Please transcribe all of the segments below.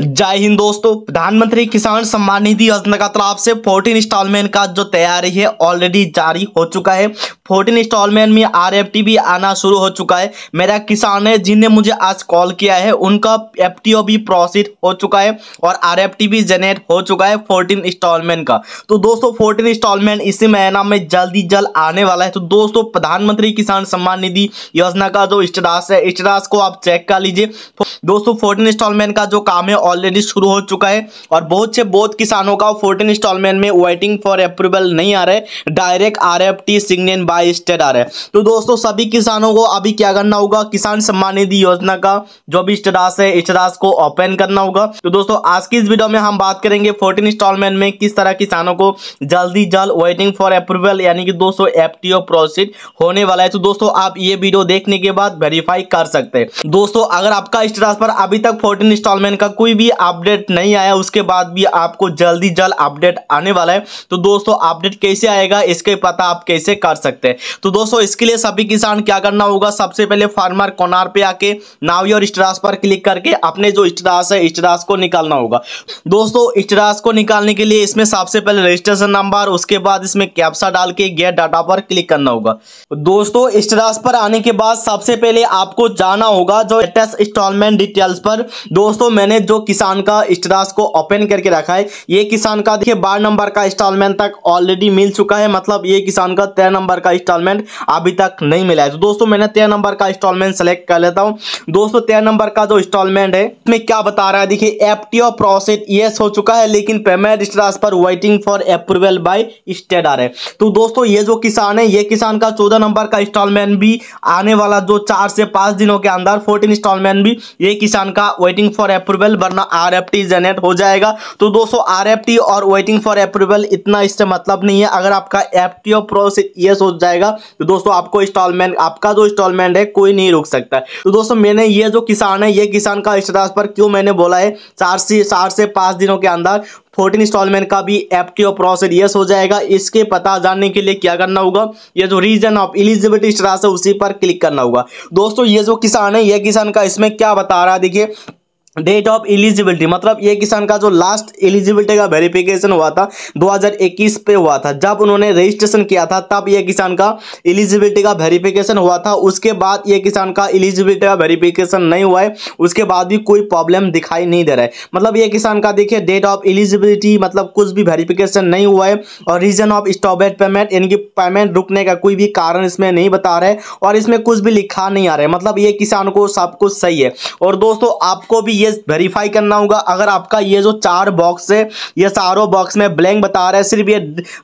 जय हिंद दोस्तों प्रधानमंत्री किसान सम्मान निधि योजना का तरफ से फोर्टीन इंस्टॉलमेंट का जो तैयारी है ऑलरेडी जारी हो चुका है फोर्टीन इंस्टॉलमेंट में आरएफटी भी आना शुरू हो चुका है मेरा किसान है जिनने मुझे आज कॉल किया है उनका एफटीओ भी प्रोसीड हो चुका है और आरएफटी भी जनरेट हो चुका है फोर्टीन इंस्टॉलमेंट का तो दोस्तों फोर्टीन इंस्टॉलमेंट इसी महीना में जल्द ही जल्द आने वाला है तो दोस्तों प्रधानमंत्री किसान सम्मान निधि योजना का जो स्टेटास है स्टेटास को आप चेक कर लीजिए दोस्तों फोर्टीन इंस्टॉलमेंट का जो काम है ऑलरेडी शुरू हो चुका है और बहुत से बहुत किसानों का फोर्टीन इंस्टॉलमेंट में वेटिंग फॉर अप्रूवल नहीं आ रहा है direct R F T signed by state आ रहा है तो दोस्तों सभी किसानों को अभी क्या करना होगा किसान सम्मान निधि योजना का जो भी स्टेटास है स्टेटास को ओपन करना होगा तो दोस्तों आज की इस वीडियो में हम बात करेंगे फोर्टीन इंस्टॉलमेंट में किस तरह किसानों को जल्दी जल्द वेटिंग फॉर अप्रूवल यानी कि दोस्तों एफ एफटीओ प्रोसीड होने वाला है तो दोस्तों आप ये वीडियो देखने के बाद वेरीफाई कर सकते हैं दोस्तों अगर आपका स्टेटस पर अभी तक फोर्टीन इंस्टॉलमेंट का कोई भी अपडेट नहीं आया उसके बाद भी आपको जल्दी जल्द अपडेट आने वाला है तो दोस्तों अपडेट कैसे आएगा इसके पता आप कैसे कर सकते हैं तो दोस्तों इसके लिए सभी किसान क्या करना होगा सबसे पहले फार्मर कोनार पे आके नाव और स्टास पर क्लिक करके अपने जो स्टास है स्टास को निकालना होगा दोस्तों स्टास को निकालने के लिए इसमें सबसे पहले रजिस्ट्रेशन नंबर उसके बाद इसमें कैप्सा डाल के गेट डाटा पर क्लिक करना होगा दोस्तों स्टास पर आने के बाद सबसे पहले आपको जाना होगा जो लेटेस्ट इंस्टॉलमेंट डिटेल्स पर दोस्तों मैंने जो दोस्तों किसान का स्टरास को ओपन करके रखा है ये किसान का देखिए बारह नंबर का इंस्टॉलमेंट तक ऑलरेडी मिल चुका है मतलब ये किसान का तेरह नंबर का इंस्टॉलमेंट अभी तक नहीं मिला है तो दोस्तों मैंने तेरह नंबर का इंस्टॉलमेंट सेलेक्ट कर लेता हूँ दोस्तों तेरह नंबर का जो इंस्टॉलमेंट है इसमें क्या बता रहा है देखिए एफ टी प्रोसेस येस हो चुका है लेकिन पेमेंट स्टरास पर waiting for approval by state है तो दोस्तों ये जो किसान है ये किसान का चौदह नंबर का इंस्टॉलमेंट भी आने वाला जो चार से पांच दिनों के अंदर फोर्टीन इंस्टॉलमेंट भी ये किसान का वेटिंग फॉर अप्रूवल वरना आर एफ टी जनरेट हो जाएगा तो दोस्तों आर एफ टी और वेटिंग फॉर अप्रूवल इतना इससे मतलब नहीं है अगर आपका एफ टी ओ प्रोसेस ये सोच जाएगा तो दोस्तों आपको इंस्टॉलमेंट आपका जो इंस्टॉलमेंट है कोई नहीं रोक सकता तो दोस्तों मैंने ये जो किसान है ये किसान का स्टेटस पर क्यों मैंने बोला है चार से चार से पाँच दिनों के अंदर फोर्टीन इंस्टॉलमेंट का भी F T O process yes हो जाएगा इसके पता जानने के लिए क्या करना होगा ये जो रीजन ऑफ एलिजिबिलिटी स्टार्स है उसी पर क्लिक करना होगा दोस्तों ये जो किसान है ये किसान का इसमें क्या बता रहा है देखिए डेट ऑफ एलिजिबिलिटी मतलब ये किसान का जो लास्ट एलिजिबिलिटी का वेरिफिकेशन हुआ था 2021 पे हुआ था जब उन्होंने रजिस्ट्रेशन किया था तब ये किसान का एलिजिबिलिटी का वेरिफिकेशन हुआ था उसके बाद ये किसान का एलिजिबिलिटी का वेरिफिकेशन नहीं हुआ है उसके बाद भी कोई प्रॉब्लम दिखाई नहीं दे रहा है मतलब ये किसान का देखिए डेट ऑफ एलिजिबिलिटी मतलब कुछ भी वेरिफिकेशन नहीं हुआ है और रीजन ऑफ स्टॉपेट पेमेंट यानी कि पेमेंट रुकने का कोई भी कारण इसमें नहीं बता रहे और इसमें कुछ भी लिखा नहीं आ रहा है मतलब ये किसान को सब कुछ सही है और दोस्तों आपको भी ये वेरीफाई करना होगा अगर आपका ये जो चार बॉक्स है ये चारों बॉक्स में ब्लैंक बता रहा है सिर्फ ये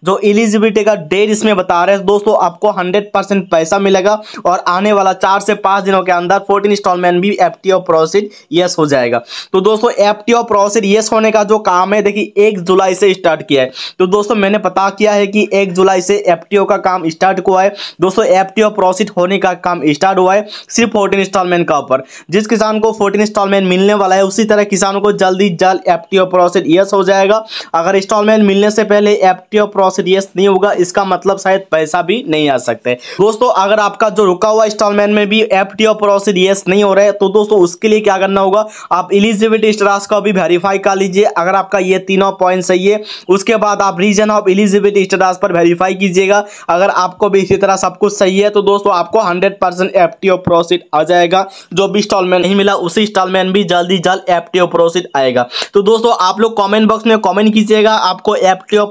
जो एलिजिबिलिटी का डेट इसमें बता रहे हैं दोस्तों आपको हंड्रेड पैसा मिलेगा और आने वाला चार से पाँच दिनों के अंदर फोर्टीन इंस्टॉलमेंट भी एफ टी प्रोसेस येस हो जाएगा तो दोस्तों एफ टी प्रोसेस येस होने का जो काम है देखिए एक जुलाई से स्टार्ट किया है तो दोस्तों मैंने पता किया है कि एक जुलाई से एफ का काम स्टार्ट हुआ है दोस्तों एफ प्रोसेस होने का काम स्टार्ट हुआ है सिर्फ फोर्टीन इंस्टॉलमेंट का ऊपर जिस किसान को फोर्टीन इंस्टॉलमेंट मिलने वाला वाला है उसी तरह किसानों को जल्दी जल्द एफ टी प्रोसेस यस हो जाएगा अगर इंस्टॉलमेंट मिलने से पहले एफ टी प्रोसेस यस नहीं होगा इसका मतलब शायद पैसा भी नहीं आ सकते दोस्तों अगर आपका जो रुका हुआ इंस्टॉलमेंट में भी एफ टी प्रोसेस यस नहीं हो रहा है तो दोस्तों उसके लिए क्या करना होगा आप इलिजिबिलिटी स्टास को भी वेरीफाई कर लीजिए अगर आपका ये तीनों पॉइंट सही है उसके बाद आप रीजन ऑफ इलिजिबिलिटी स्टेटस पर वेरीफाई कीजिएगा अगर आपको भी इसी तरह सब कुछ सही है तो दोस्तों आपको hundred percent F T process आ जाएगा जो भी इंस्टॉलमेंट नहीं मिला उसी इंस्टॉलमेंट भी जल्दी रिजल्ट प्रोसिट आएगा तो दोस्तों आप लोग कमेंट बॉक्स में कमेंट कीजिएगा आपको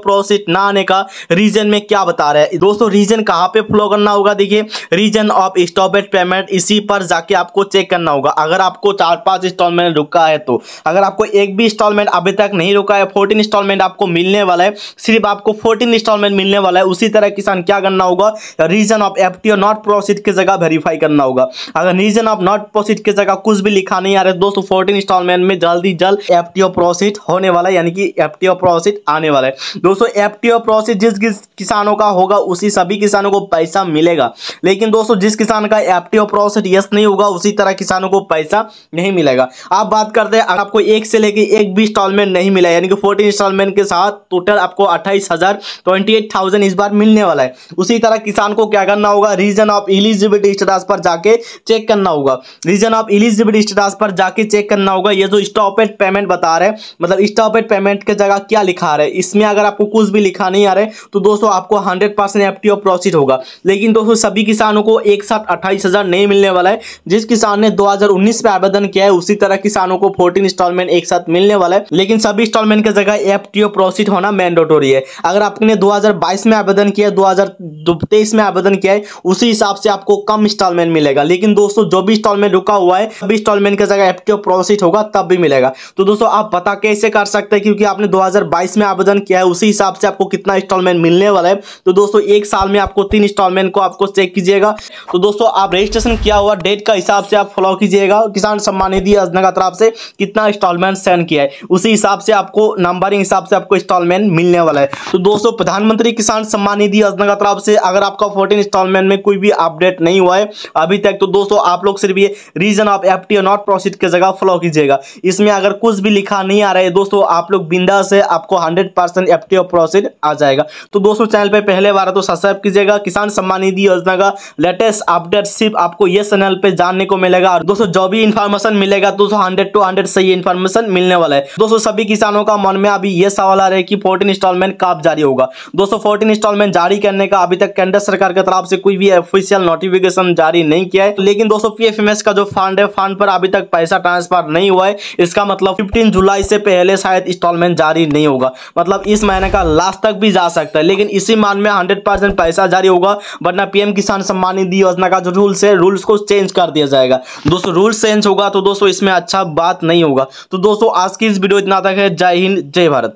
प्रोसिट ना आने का रीजन में क्या बता रहे हैं दोस्तों रीजन कहाँ पे फ्लो करना होगा देखिए रीजन ऑफ स्टॉपेज पेमेंट इसी पर जाके आपको चेक करना होगा अगर आपको चार पाँच इंस्टॉलमेंट रुका है तो अगर आपको एक भी इंस्टॉलमेंट अभी तक नहीं रुका है फोर्टीन इंस्टॉलमेंट आपको मिलने वाला है सिर्फ आपको फोर्टीन इंस्टॉलमेंट मिलने वाला है उसी तरह किसान क्या करना होगा reason of F not processed की जगह वेरीफाई करना होगा अगर रीजन ऑफ नॉट प्रोसिट की जगह कुछ भी लिखा नहीं आ रहा है दोस्तों फोर्टीन सेकंड इंस्टॉलमेंट में जल्द ही जल्द एफटीओ प्रोसेस होने वाला है यानी कि एफटीओ प्रोसेस आने वाला है दोस्तों एफटीओ प्रोसेस जिस किसानों का होगा उसी सभी किसानों को पैसा मिलेगा लेकिन दोस्तों जिस किसान का एफटीओ प्रोसेस यस नहीं होगा उसी तरह किसानों को पैसा नहीं मिलेगा आप बात करते हैं आपको एक से लेकर एक भी इंस्टॉलमेंट नहीं मिला यानी कि फोर्टीन इंस्टॉलमेंट के साथ टोटल आपको अट्ठाईस हजार ट्वेंटी एट थाउजेंड इस बार मिलने वाला है उसी तरह किसान को क्या करना होगा रीजन ऑफ इलिजिबिलिटी स्टेटस पर जाके चेक करना होगा रीजन ऑफ इलिजिबिलिटी स्टेटस पर जाके चेक करना करना होगा ये जो स्टॉप एट पेमेंट बता रहे हैं मतलब स्टॉप एट पेमेंट के जगह क्या लिखा रहे इसमें अगर आपको कुछ भी लिखा नहीं आ रहा है तो दोस्तों आपको hundred percent F T of profit होगा लेकिन दोस्तों सभी किसानों को एक साथ अट्ठाईस नहीं मिलने वाला है जिस किसान ने दो में आवेदन किया है उसी तरह किसानों को फोर्टीन इंस्टॉलमेंट एक साथ मिलने वाला है लेकिन सभी इंस्टॉलमेंट के जगह एफ प्रोसीड होना मैंडेटोरी है अगर आपने 2022 में आवेदन किया है 2023 में आवेदन किया है उसी हिसाब से आपको कम इंस्टॉलमेंट मिलेगा लेकिन दोस्तों जो भी इंस्टॉलमेंट रुका हुआ है सभी इंस्टॉलमेंट के जगह एफ प्रोसीड सीट होगा तब भी मिलेगा तो दोस्तों आप पता कैसे कर सकते हैं क्योंकि आपने 2022 में आवेदन किया है उसी हिसाब से आपको कितना इंस्टॉलमेंट मिलने वाला है तो दोस्तों एक साल में आपको तीन इंस्टॉलमेंट को आपको चेक कीजिएगा तो दोस्तों आप रजिस्ट्रेशन किया हुआ डेट का हिसाब से आप फॉलो कीजिएगा किसान सम्मान निधि योजना का तरफ से कितना इंस्टॉलमेंट सेंड किया है उसी हिसाब से आपको नंबरिंग हिसाब से आपको इंस्टॉलमेंट मिलने वाला है तो दोस्तों प्रधानमंत्री किसान सम्मान निधि योजना का तरफ से अगर आपका फोर्टीन इंस्टॉलमेंट में कोई भी अपडेट नहीं हुआ है अभी तक तो दोस्तों आप लोग सिर्फ ये reason of F T not proceed की जगह फॉलो कीजिएगा इसमें अगर कुछ भी लिखा नहीं आ रहा है दोस्तों आप लोग बिंदा से आपको hundred percent F T process आ जाएगा तो दोस्तों चैनल पे पहले बार तो सब्सक्राइब कीजिएगा किसान सम्मान निधि योजना का लेटेस्ट अपडेट सिर्फ आपको ये चैनल पे जानने को मिलेगा और दोस्तों जो भी इन्फॉर्मेशन मिलेगा दोस्तों हंड्रेड टू हंड्रेड सही इन्फॉर्मेशन मिलने वाला है दोस्तों सभी किसानों का मन में अभी यह सवाल आ रहा है कि फोर्टीन इंस्टॉलमेंट कब जारी होगा दोस्तों फोर्टीन इंस्टॉलमेंट जारी करने का अभी तक केंद्र सरकार की तरफ से कोई भी ऑफिशियल नोटिफिकेशन जारी नहीं किया है लेकिन दोस्तों पी का जो फंड है फंड पर अभी तक पैसा ट्रांसफर नहीं हुआ है इसका मतलब फिफ्टीन जुलाई से पहले शायद इंस्टॉलमेंट जारी नहीं होगा मतलब इस महीने का लास्ट तक भी जा सकता है लेकिन इसी मान में हंड्रेड परसेंट पैसा जारी होगा वरना पीएम किसान सम्मान निधि योजना का जो रूल्स है रूल्स को चेंज कर दिया जाएगा दोस्तों रूल्स चेंज होगा तो दोस्तों इसमें अच्छा बात नहीं होगा तो दोस्तों आज की इस वीडियो इतना तक है जय हिंद जय भारत